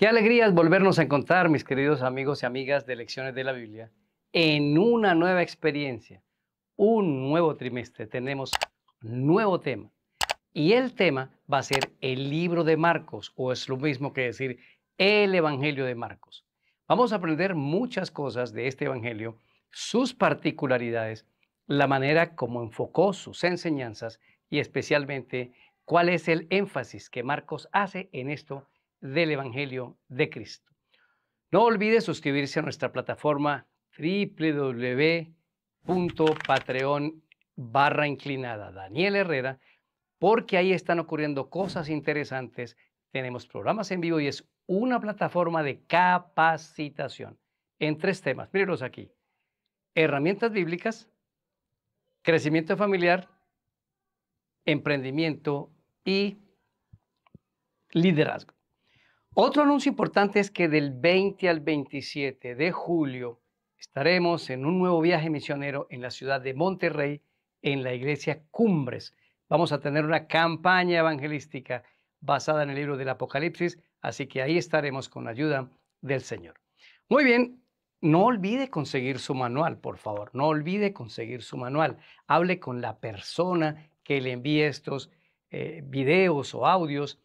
Qué alegría es volvernos a encontrar, mis queridos amigos y amigas de Lecciones de la Biblia, en una nueva experiencia, un nuevo trimestre. Tenemos nuevo tema. Y el tema va a ser el libro de Marcos, o es lo mismo que decir el Evangelio de Marcos. Vamos a aprender muchas cosas de este Evangelio, sus particularidades, la manera como enfocó sus enseñanzas y especialmente cuál es el énfasis que Marcos hace en esto del Evangelio de Cristo. No olvide suscribirse a nuestra plataforma www.patreon barra inclinada Daniel Herrera, porque ahí están ocurriendo cosas interesantes. Tenemos programas en vivo y es una plataforma de capacitación en tres temas. Mírenlos aquí. Herramientas bíblicas, crecimiento familiar, emprendimiento y liderazgo. Otro anuncio importante es que del 20 al 27 de julio estaremos en un nuevo viaje misionero en la ciudad de Monterrey, en la iglesia Cumbres. Vamos a tener una campaña evangelística basada en el libro del Apocalipsis, así que ahí estaremos con la ayuda del Señor. Muy bien, no olvide conseguir su manual, por favor, no olvide conseguir su manual. Hable con la persona que le envíe estos eh, videos o audios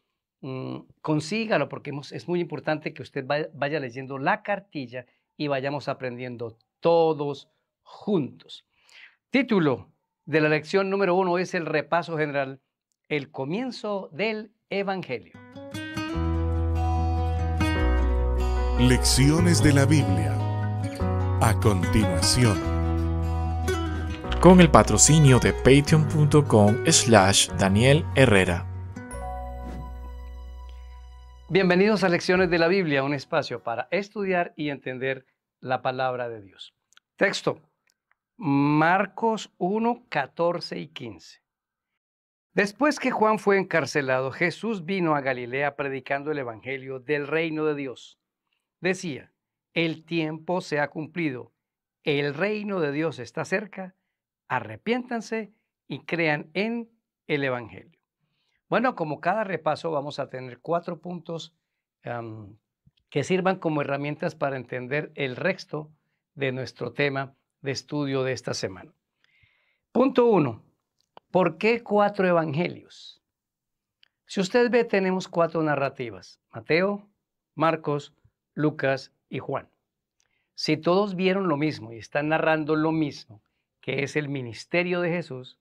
Mm, consígalo porque es muy importante que usted vaya, vaya leyendo la cartilla y vayamos aprendiendo todos juntos. Título de la lección número uno es el repaso general, el comienzo del Evangelio. Lecciones de la Biblia. A continuación. Con el patrocinio de patreon.com slash Daniel Herrera. Bienvenidos a Lecciones de la Biblia, un espacio para estudiar y entender la palabra de Dios. Texto, Marcos 1, 14 y 15. Después que Juan fue encarcelado, Jesús vino a Galilea predicando el Evangelio del reino de Dios. Decía, el tiempo se ha cumplido, el reino de Dios está cerca, arrepiéntanse y crean en el Evangelio. Bueno, como cada repaso vamos a tener cuatro puntos que sirvan como herramientas para entender el resto de nuestro tema de estudio de esta semana. Punto uno, ¿por qué cuatro evangelios? Si usted ve, tenemos cuatro narrativas, Mateo, Marcos, Lucas y Juan. Si todos vieron lo mismo y están narrando lo mismo, que es el ministerio de Jesús,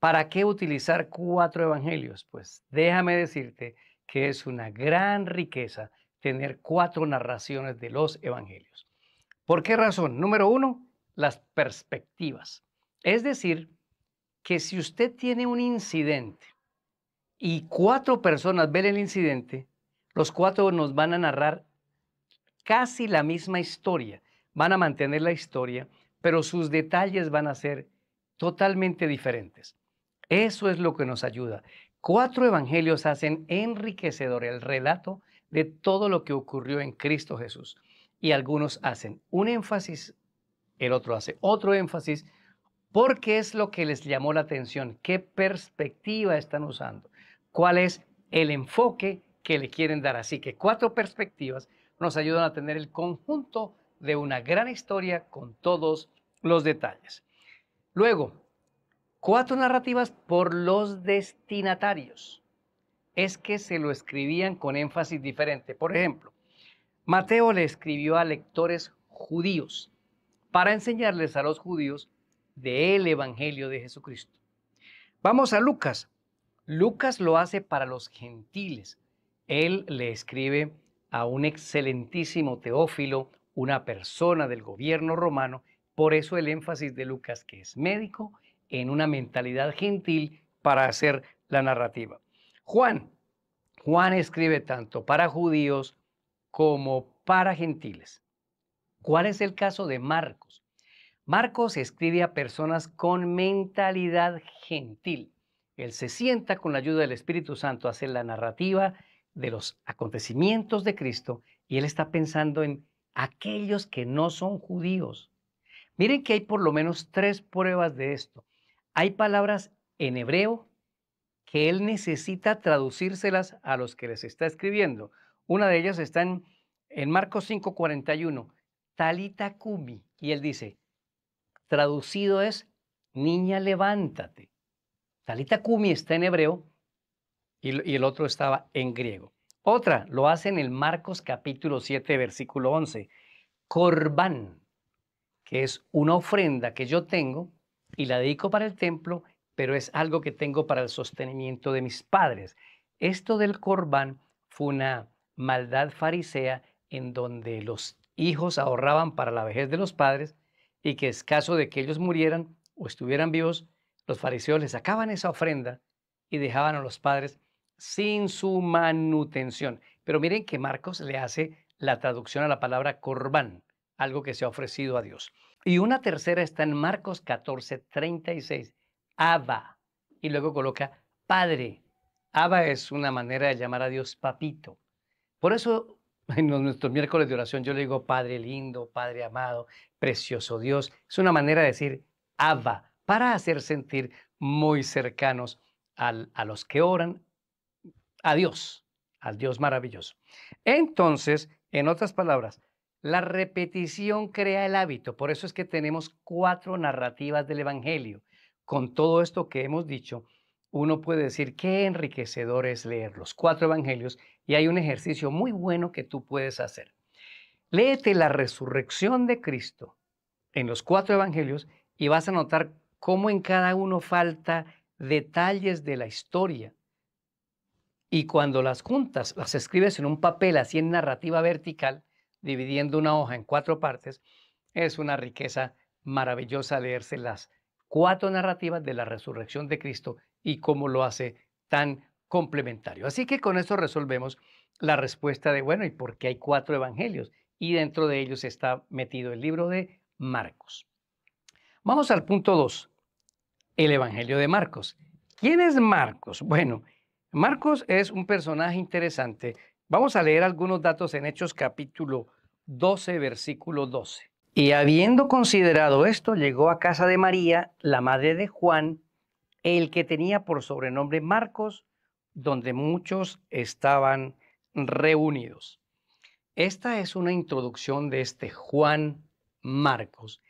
¿Para qué utilizar cuatro evangelios? Pues déjame decirte que es una gran riqueza tener cuatro narraciones de los evangelios. ¿Por qué razón? Número uno, las perspectivas. Es decir, que si usted tiene un incidente y cuatro personas ven el incidente, los cuatro nos van a narrar casi la misma historia. Van a mantener la historia, pero sus detalles van a ser totalmente diferentes. Eso es lo que nos ayuda. Cuatro evangelios hacen enriquecedor el relato de todo lo que ocurrió en Cristo Jesús. Y algunos hacen un énfasis, el otro hace otro énfasis, porque es lo que les llamó la atención, qué perspectiva están usando, cuál es el enfoque que le quieren dar. Así que cuatro perspectivas nos ayudan a tener el conjunto de una gran historia con todos los detalles. Luego, cuatro narrativas por los destinatarios. Es que se lo escribían con énfasis diferente. Por ejemplo, Mateo le escribió a lectores judíos para enseñarles a los judíos del Evangelio de Jesucristo. Vamos a Lucas. Lucas lo hace para los gentiles. Él le escribe a un excelentísimo teófilo, una persona del gobierno romano, por eso el énfasis de Lucas, que es médico en una mentalidad gentil para hacer la narrativa. Juan, Juan escribe tanto para judíos como para gentiles. ¿Cuál es el caso de Marcos? Marcos escribe a personas con mentalidad gentil. Él se sienta con la ayuda del Espíritu Santo a hacer la narrativa de los acontecimientos de Cristo y él está pensando en aquellos que no son judíos. Miren que hay por lo menos tres pruebas de esto hay palabras en hebreo que él necesita traducírselas a los que les está escribiendo. Una de ellas está en, Marcos 5:41, Talita Kumi, y él dice, traducido es, niña, levántate. Talita Kumi está en hebreo y, el otro estaba en griego. Otra lo hace en el Marcos capítulo 7, versículo 11, Corban, que es una ofrenda que yo tengo y la dedico para el templo, pero es algo que tengo para el sostenimiento de mis padres. Esto del corbán fue una maldad farisea en donde los hijos ahorraban para la vejez de los padres y que caso de que ellos murieran o estuvieran vivos, los fariseos les sacaban esa ofrenda y dejaban a los padres sin su manutención. Pero miren que Marcos le hace la traducción a la palabra corbán, algo que se ha ofrecido a Dios. Y una tercera está en Marcos 14, 36. Abba. Y luego coloca Padre. Abba es una manera de llamar a Dios papito. Por eso en nuestros miércoles de oración yo le digo Padre lindo, Padre amado, precioso Dios. Es una manera de decir Abba para hacer sentir muy cercanos a los que oran a Dios, al Dios maravilloso. Entonces, en otras palabras, la repetición crea el hábito, por eso es que tenemos cuatro narrativas del Evangelio. Con todo esto que hemos dicho, uno puede decir qué enriquecedor es leer los cuatro Evangelios y hay un ejercicio muy bueno que tú puedes hacer. Léete la resurrección de Cristo en los cuatro Evangelios y vas a notar cómo en cada uno falta detalles de la historia. Y cuando las juntas, las escribes en un papel así en narrativa vertical, dividiendo una hoja en cuatro partes, es una riqueza maravillosa leerse las cuatro narrativas de la resurrección de Cristo y cómo lo hace tan complementario. Así que con eso resolvemos la respuesta de, bueno, ¿y por qué hay cuatro evangelios? Y dentro de ellos está metido el libro de Marcos. Vamos al punto 2, el Evangelio de Marcos. ¿Quién es Marcos? Bueno, Marcos es un personaje interesante Vamos a leer algunos datos en Hechos capítulo 12, versículo 12. Y habiendo considerado esto, llegó a casa de María, la madre de Juan, el que tenía por sobrenombre Marcos, donde muchos estaban reunidos. Esta es una introducción de este Juan Marcos,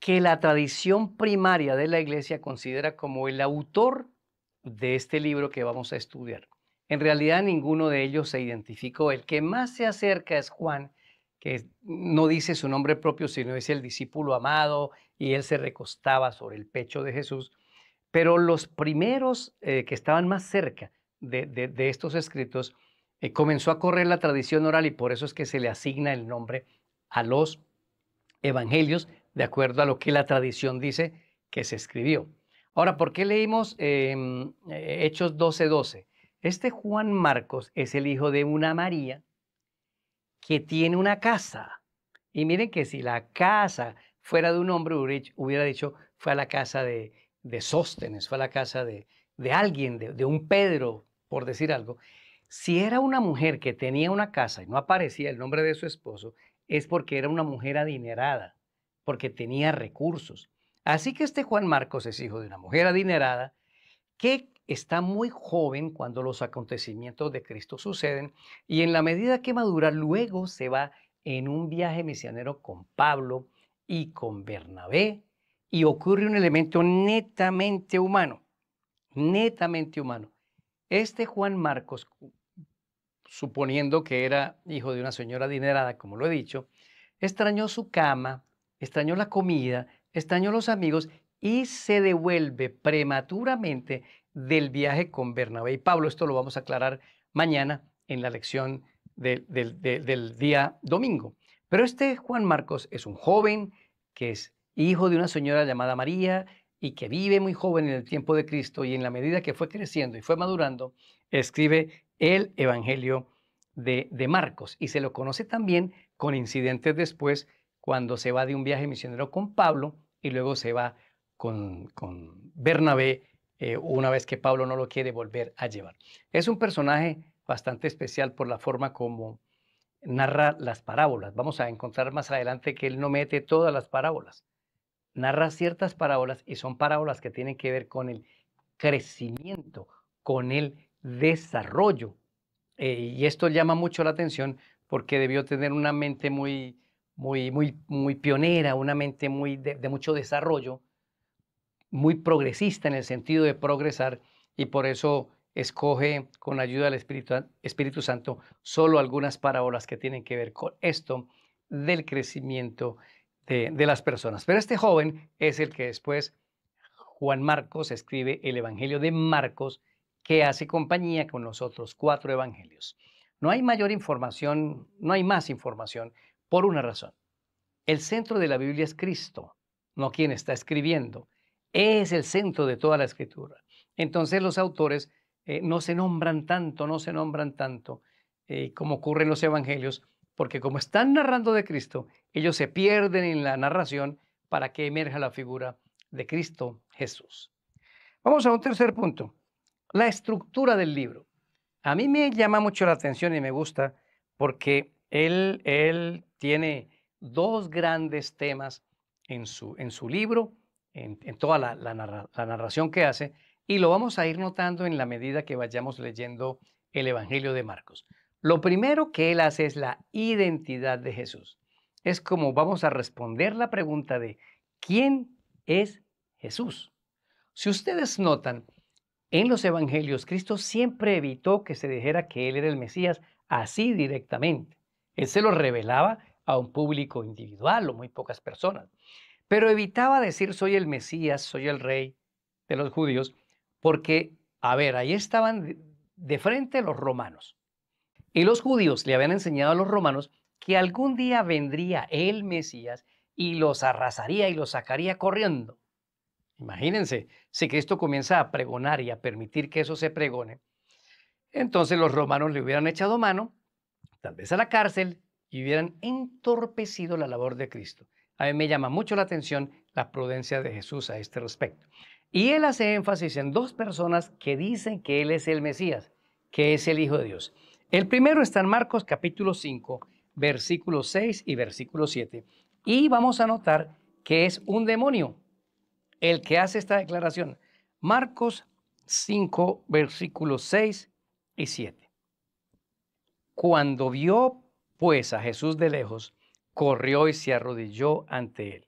que la tradición primaria de la iglesia considera como el autor de este libro que vamos a estudiar. En realidad ninguno de ellos se identificó. El que más se acerca es Juan, que no dice su nombre propio, sino dice el discípulo amado, y él se recostaba sobre el pecho de Jesús. Pero los primeros eh, que estaban más cerca de, estos escritos, eh, comenzó a correr la tradición oral y por eso es que se le asigna el nombre a los evangelios, de acuerdo a lo que la tradición dice que se escribió. Ahora, ¿por qué leímos em, Hechos 12:12? Este Juan Marcos es el hijo de una María que tiene una casa. Y miren que si la casa fuera de un hombre, hubiera dicho, fue a la casa de, de Sóstenes, fue a la casa de, de alguien, de, de, un Pedro, por decir algo. Si era una mujer que tenía una casa y no aparecía el nombre de su esposo, es porque era una mujer adinerada, porque tenía recursos. Así que este Juan Marcos es hijo de una mujer adinerada que está muy joven cuando los acontecimientos de Cristo suceden y en la medida que madura luego se va en un viaje misionero con Pablo y con Bernabé y ocurre un elemento netamente humano, netamente humano. Este Juan Marcos, suponiendo que era hijo de una señora adinerada, como lo he dicho, extrañó su cama, extrañó la comida, extrañó los amigos y se devuelve prematuramente del viaje con Bernabé y Pablo. Esto lo vamos a aclarar mañana en la lección del, día domingo. Pero este Juan Marcos es un joven que es hijo de una señora llamada María y que vive muy joven en el tiempo de Cristo y en la medida que fue creciendo y fue madurando, escribe el Evangelio de, Marcos y se lo conoce también con incidentes después cuando se va de un viaje misionero con Pablo y luego se va con, con Bernabé eh, una vez que Pablo no lo quiere volver a llevar. Es un personaje bastante especial por la forma como narra las parábolas. Vamos a encontrar más adelante que él no mete todas las parábolas. Narra ciertas parábolas y son parábolas que tienen que ver con el crecimiento, con el desarrollo. Eh, y esto llama mucho la atención porque debió tener una mente muy, muy, muy, muy pionera, una mente muy de mucho desarrollo muy progresista en el sentido de progresar y por eso escoge con ayuda del Espíritu, Espíritu Santo solo algunas parábolas que tienen que ver con esto del crecimiento de, de, las personas. Pero este joven es el que después Juan Marcos escribe el Evangelio de Marcos que hace compañía con los otros cuatro evangelios. No hay mayor información, no hay más información por una razón. El centro de la Biblia es Cristo, no quien está escribiendo es el centro de toda la escritura. Entonces los autores eh, no se nombran tanto, no se nombran tanto eh, como ocurre en los evangelios, porque como están narrando de Cristo, ellos se pierden en la narración para que emerja la figura de Cristo Jesús. Vamos a un tercer punto, la estructura del libro. A mí me llama mucho la atención y me gusta porque él, él tiene dos grandes temas en su, en su libro en, toda la, la narración que hace, y lo vamos a ir notando en la medida que vayamos leyendo el Evangelio de Marcos. Lo primero que él hace es la identidad de Jesús. Es como vamos a responder la pregunta de ¿quién es Jesús? Si ustedes notan, en los evangelios Cristo siempre evitó que se dijera que él era el Mesías así directamente. Él se lo revelaba a un público individual o muy pocas personas. Pero evitaba decir soy el Mesías, soy el rey de los judíos, porque, a ver, ahí estaban de frente los romanos. Y los judíos le habían enseñado a los romanos que algún día vendría el Mesías y los arrasaría y los sacaría corriendo. Imagínense, si Cristo comienza a pregonar y a permitir que eso se pregone, entonces los romanos le hubieran echado mano, tal vez a la cárcel, y hubieran entorpecido la labor de Cristo. A mí me llama mucho la atención la prudencia de Jesús a este respecto. Y él hace énfasis en dos personas que dicen que él es el Mesías, que es el Hijo de Dios. El primero está en Marcos capítulo 5, versículo 6 y versículo 7. Y vamos a notar que es un demonio el que hace esta declaración. Marcos 5, versículos 6 y 7. Cuando vio pues a Jesús de lejos, corrió y se arrodilló ante él.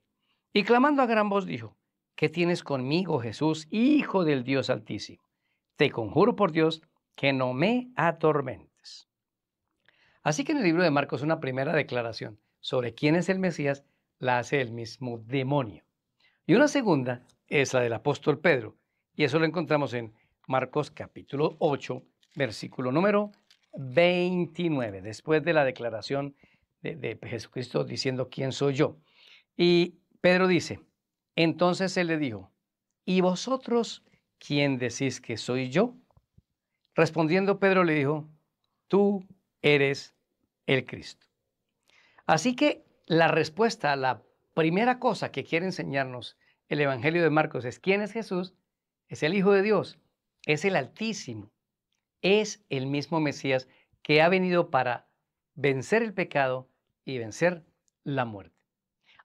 Y clamando a gran voz dijo, ¿qué tienes conmigo, Jesús, Hijo del Dios Altísimo? Te conjuro por Dios que no me atormentes. Así que en el libro de Marcos una primera declaración sobre quién es el Mesías la hace el mismo demonio. Y una segunda es la del apóstol Pedro. Y eso lo encontramos en Marcos capítulo 8, versículo número 29, después de la declaración de, Jesucristo diciendo, ¿quién soy yo? Y Pedro dice, entonces él le dijo, ¿y vosotros quién decís que soy yo? Respondiendo Pedro le dijo, tú eres el Cristo. Así que la respuesta la primera cosa que quiere enseñarnos el Evangelio de Marcos es quién es Jesús, es el Hijo de Dios, es el Altísimo, es el mismo Mesías que ha venido para vencer el pecado y vencer la muerte.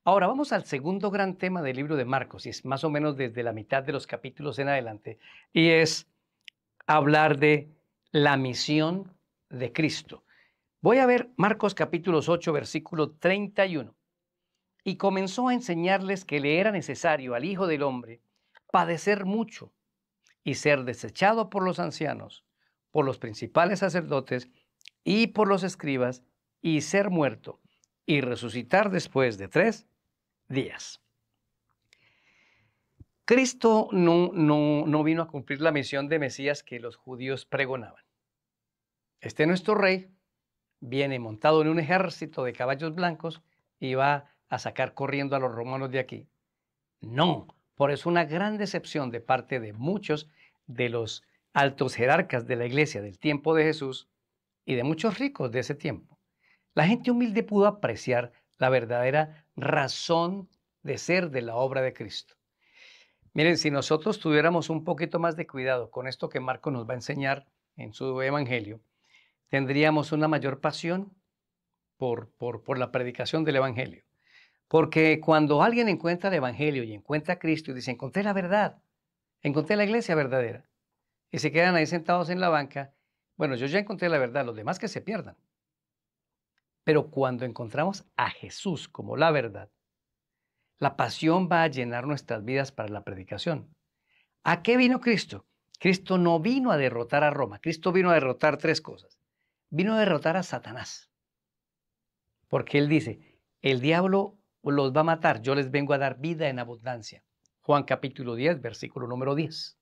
Ahora vamos al segundo gran tema del libro de Marcos, y es más o menos desde la mitad de los capítulos en adelante, y es hablar de la misión de Cristo. Voy a ver Marcos capítulos 8, versículo 31. Y comenzó a enseñarles que le era necesario al Hijo del Hombre padecer mucho y ser desechado por los ancianos, por los principales sacerdotes y por los escribas y ser muerto y resucitar después de tres días. Cristo no, vino a cumplir la misión de Mesías que los judíos pregonaban. Este nuestro rey viene montado en un ejército de caballos blancos y va a sacar corriendo a los romanos de aquí. No, por eso una gran decepción de parte de muchos de los altos jerarcas de la iglesia del tiempo de Jesús y de muchos ricos de ese tiempo. La gente humilde pudo apreciar la verdadera razón de ser de la obra de Cristo. Miren, si nosotros tuviéramos un poquito más de cuidado con esto que Marco nos va a enseñar en su Evangelio, tendríamos una mayor pasión por, por, la predicación del Evangelio. Porque cuando alguien encuentra el Evangelio y encuentra a Cristo y dice, encontré la verdad, encontré la iglesia verdadera, y se quedan ahí sentados en la banca, bueno, yo ya encontré la verdad, los demás que se pierdan. Pero cuando encontramos a Jesús como la verdad, la pasión va a llenar nuestras vidas para la predicación. ¿A qué vino Cristo? Cristo no vino a derrotar a Roma, Cristo vino a derrotar tres cosas. Vino a derrotar a Satanás. Porque él dice, el diablo los va a matar, yo les vengo a dar vida en abundancia. Juan capítulo 10, versículo número 10.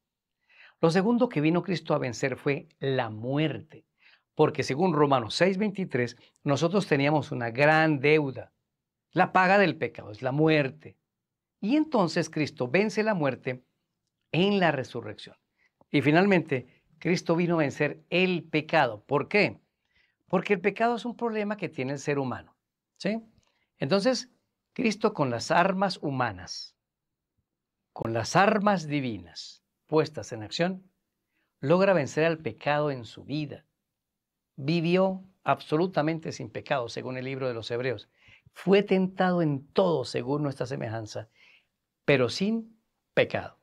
Lo segundo que vino Cristo a vencer fue la muerte porque según Romanos 6:23, nosotros teníamos una gran deuda. La paga del pecado es la muerte. Y entonces Cristo vence la muerte en la resurrección. Y finalmente, Cristo vino a vencer el pecado. ¿Por qué? Porque el pecado es un problema que tiene el ser humano. ¿sí? Entonces, Cristo con las armas humanas, con las armas divinas puestas en acción, logra vencer al pecado en su vida, vivió absolutamente sin pecado, según el libro de los Hebreos. Fue tentado en todo, según nuestra semejanza, pero sin pecado.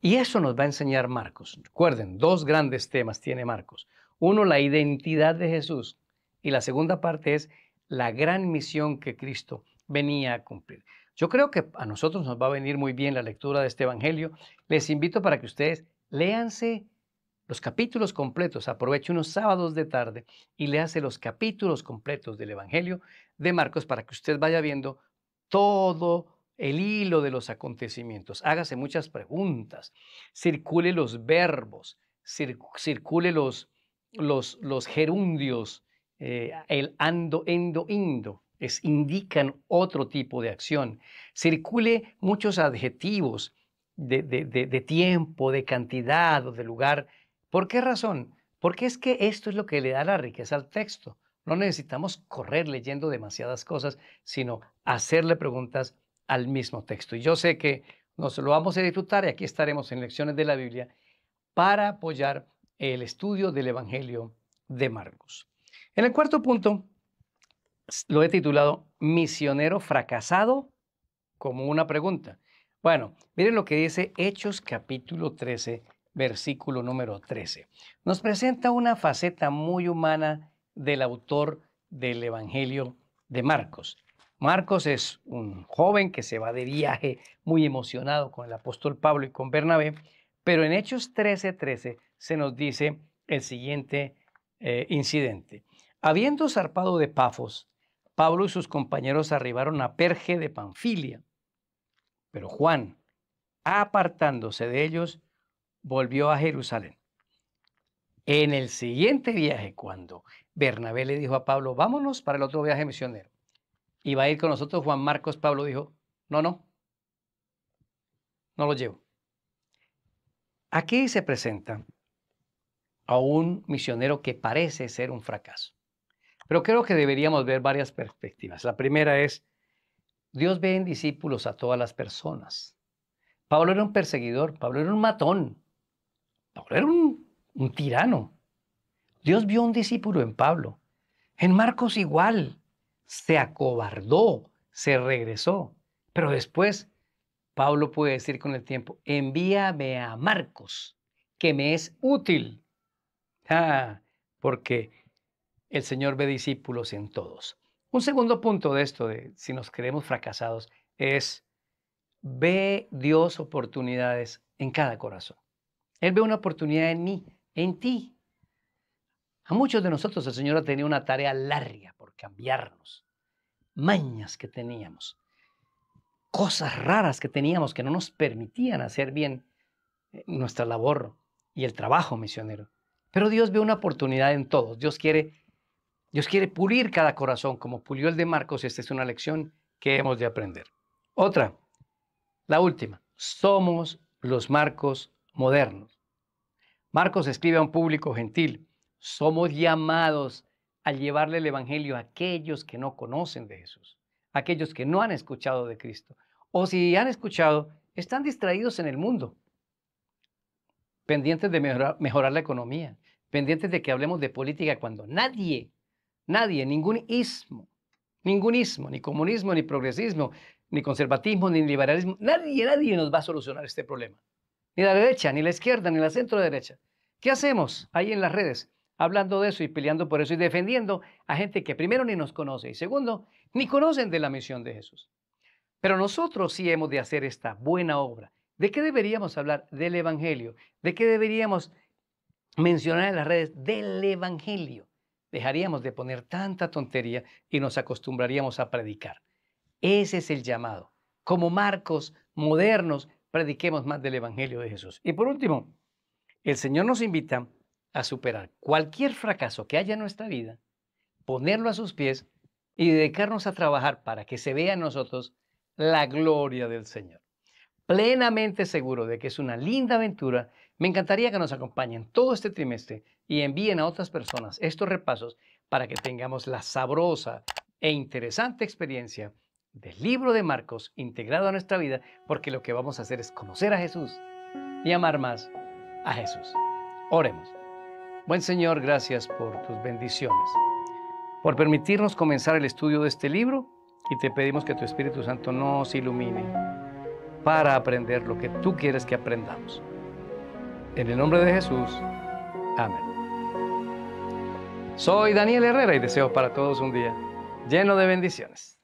Y eso nos va a enseñar Marcos. Recuerden, dos grandes temas tiene Marcos. Uno, la identidad de Jesús. Y la segunda parte es la gran misión que Cristo venía a cumplir. Yo creo que a nosotros nos va a venir muy bien la lectura de este Evangelio. Les invito para que ustedes léanse los capítulos completos, aproveche unos sábados de tarde y le los capítulos completos del Evangelio de Marcos para que usted vaya viendo todo el hilo de los acontecimientos. Hágase muchas preguntas, circule los verbos, circule los, los, gerundios, eh, el ando, endo, indo. Es, indican otro tipo de acción. Circule muchos adjetivos de, de tiempo, de cantidad, o de lugar ¿Por qué razón? Porque es que esto es lo que le da la riqueza al texto. No necesitamos correr leyendo demasiadas cosas, sino hacerle preguntas al mismo texto. Y yo sé que nos lo vamos a disfrutar y aquí estaremos en lecciones de la Biblia para apoyar el estudio del Evangelio de Marcos. En el cuarto punto, lo he titulado Misionero fracasado como una pregunta. Bueno, miren lo que dice Hechos capítulo 13, versículo número 13. Nos presenta una faceta muy humana del autor del Evangelio de Marcos. Marcos es un joven que se va de viaje muy emocionado con el apóstol Pablo y con Bernabé, pero en Hechos 13:13 13, se nos dice el siguiente eh, incidente. Habiendo zarpado de Pafos, Pablo y sus compañeros arribaron a Perge de Panfilia, pero Juan, apartándose de ellos, volvió a Jerusalén. En el siguiente viaje, cuando Bernabé le dijo a Pablo, vámonos para el otro viaje misionero, y va a ir con nosotros Juan Marcos, Pablo dijo, no, no, no lo llevo. Aquí se presenta a un misionero que parece ser un fracaso. Pero creo que deberíamos ver varias perspectivas. La primera es, Dios ve en discípulos a todas las personas. Pablo era un perseguidor, Pablo era un matón, Pablo era un, tirano. Dios vio un discípulo en Pablo. En Marcos igual. Se acobardó, se regresó. Pero después, Pablo puede decir con el tiempo, envíame a Marcos, que me es útil. Ah, porque el Señor ve discípulos en todos. Un segundo punto de esto, de si nos creemos fracasados, es ve Dios oportunidades en cada corazón. Él ve una oportunidad en mí, en ti. A muchos de nosotros el Señor ha tenido una tarea larga por cambiarnos. Mañas que teníamos, cosas raras que teníamos que no nos permitían hacer bien eh, nuestra labor y el trabajo misionero. Pero Dios ve una oportunidad en todos. Dios quiere, Dios quiere pulir cada corazón, como pulió el de Marcos. y Esta es una lección que hemos de aprender. Otra, la última. Somos los marcos modernos. Marcos escribe a un público gentil, somos llamados a llevarle el Evangelio a aquellos que no conocen de Jesús, aquellos que no han escuchado de Cristo, o si han escuchado, están distraídos en el mundo, pendientes de mejorar, la economía, pendientes de que hablemos de política cuando nadie, nadie, ningún ismo, ningún ismo, ni comunismo, ni progresismo, ni conservatismo, ni liberalismo, nadie, nadie nos va a solucionar este problema ni la derecha, ni la izquierda, ni la centro derecha. ¿Qué hacemos ahí en las redes? Hablando de eso y peleando por eso y defendiendo a gente que primero ni nos conoce y segundo, ni conocen de la misión de Jesús. Pero nosotros sí hemos de hacer esta buena obra. ¿De qué deberíamos hablar? Del Evangelio. ¿De qué deberíamos mencionar en las redes? Del Evangelio. Dejaríamos de poner tanta tontería y nos acostumbraríamos a predicar. Ese es el llamado. Como marcos modernos prediquemos más del Evangelio de Jesús. Y por último, el Señor nos invita a superar cualquier fracaso que haya en nuestra vida, ponerlo a sus pies y dedicarnos a trabajar para que se vea en nosotros la gloria del Señor. Plenamente seguro de que es una linda aventura, me encantaría que nos acompañen todo este trimestre y envíen a otras personas estos repasos para que tengamos la sabrosa e interesante experiencia del libro de Marcos integrado a nuestra vida porque lo que vamos a hacer es conocer a Jesús y amar más a Jesús. Oremos. Buen Señor, gracias por tus bendiciones, por permitirnos comenzar el estudio de este libro y te pedimos que tu Espíritu Santo nos ilumine para aprender lo que tú quieres que aprendamos. En el nombre de Jesús, amén. Soy Daniel Herrera y deseo para todos un día lleno de bendiciones.